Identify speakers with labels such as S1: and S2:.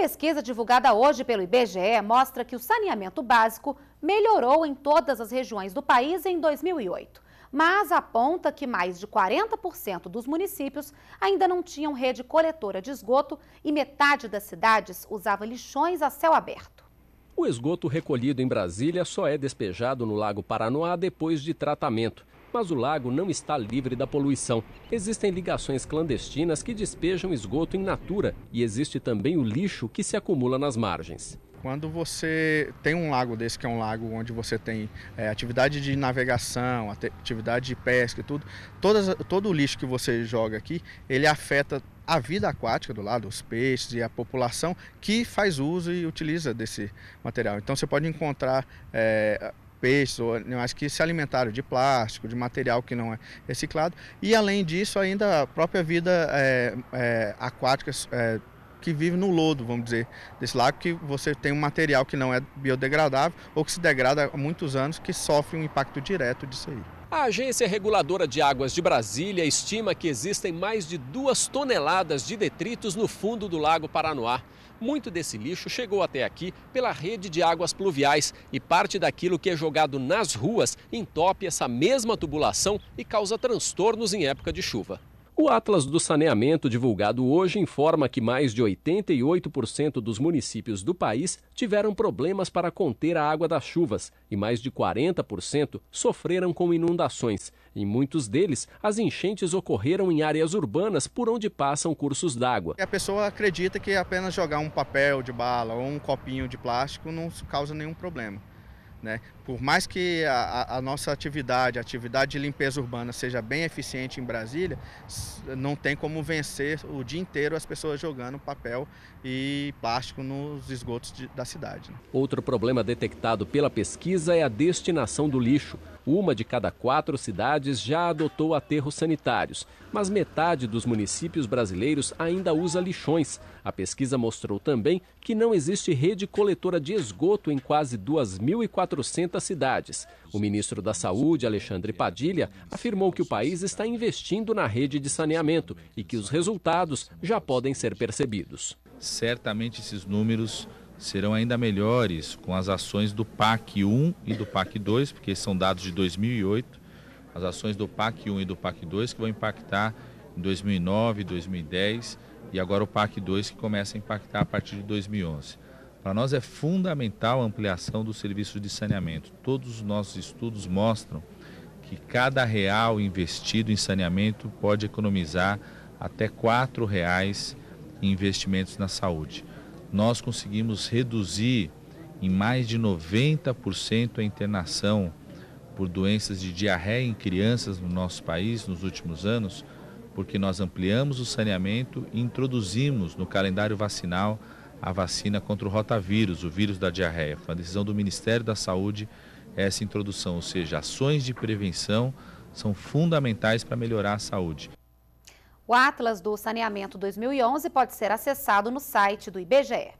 S1: pesquisa divulgada hoje pelo IBGE mostra que o saneamento básico melhorou em todas as regiões do país em 2008, mas aponta que mais de 40% dos municípios ainda não tinham rede coletora de esgoto e metade das cidades usava lixões a céu aberto. O esgoto recolhido em Brasília só é despejado no Lago Paranoá depois de tratamento mas o lago não está livre da poluição. Existem ligações clandestinas que despejam esgoto em natura e existe também o lixo que se acumula nas margens.
S2: Quando você tem um lago desse, que é um lago onde você tem é, atividade de navegação, atividade de pesca e tudo, todas, todo o lixo que você joga aqui, ele afeta a vida aquática do lado, os peixes e a população que faz uso e utiliza desse material. Então você pode encontrar é, peixes, ou acho que se alimentaram de plástico, de material que não é reciclado. E além disso, ainda a própria vida é, é, aquática é, que vive no lodo, vamos dizer, desse lago, que você tem um material que não é biodegradável ou que se degrada há muitos anos, que sofre um impacto direto disso aí.
S1: A Agência Reguladora de Águas de Brasília estima que existem mais de duas toneladas de detritos no fundo do Lago Paranoá. Muito desse lixo chegou até aqui pela rede de águas pluviais e parte daquilo que é jogado nas ruas entope essa mesma tubulação e causa transtornos em época de chuva. O Atlas do Saneamento, divulgado hoje, informa que mais de 88% dos municípios do país tiveram problemas para conter a água das chuvas e mais de 40% sofreram com inundações. Em muitos deles, as enchentes ocorreram em áreas urbanas por onde passam cursos d'água.
S2: A pessoa acredita que apenas jogar um papel de bala ou um copinho de plástico não causa nenhum problema. Né? Por mais que a, a, nossa atividade, a atividade de limpeza urbana seja bem eficiente em Brasília, não tem como vencer o dia inteiro as pessoas jogando papel e plástico nos esgotos de, da cidade. Né?
S1: Outro problema detectado pela pesquisa é a destinação do lixo. Uma de cada quatro cidades já adotou aterros sanitários, mas metade dos municípios brasileiros ainda usa lixões. A pesquisa mostrou também que não existe rede coletora de esgoto em quase 2.400 cidades. O ministro da Saúde, Alexandre Padilha, afirmou que o país está investindo na rede de saneamento e que os resultados já podem ser percebidos. Certamente
S3: esses números serão ainda melhores com as ações do PAC 1 e do PAC 2, porque são dados de 2008, as ações do PAC 1 e do PAC 2 que vão impactar em 2009, 2010 e agora o PAC 2 que começa a impactar a partir de 2011. Para nós é fundamental a ampliação do serviço de saneamento. Todos os nossos estudos mostram que cada real investido em saneamento pode economizar até R$ reais em investimentos na saúde nós conseguimos reduzir em mais de 90% a internação por doenças de diarreia em crianças no nosso país nos últimos anos, porque nós ampliamos o saneamento e introduzimos no calendário vacinal a vacina contra o rotavírus, o vírus da diarreia. Foi uma decisão do Ministério da Saúde essa introdução, ou seja, ações de prevenção são fundamentais para melhorar a saúde.
S1: O Atlas do Saneamento 2011 pode ser acessado no site do IBGE.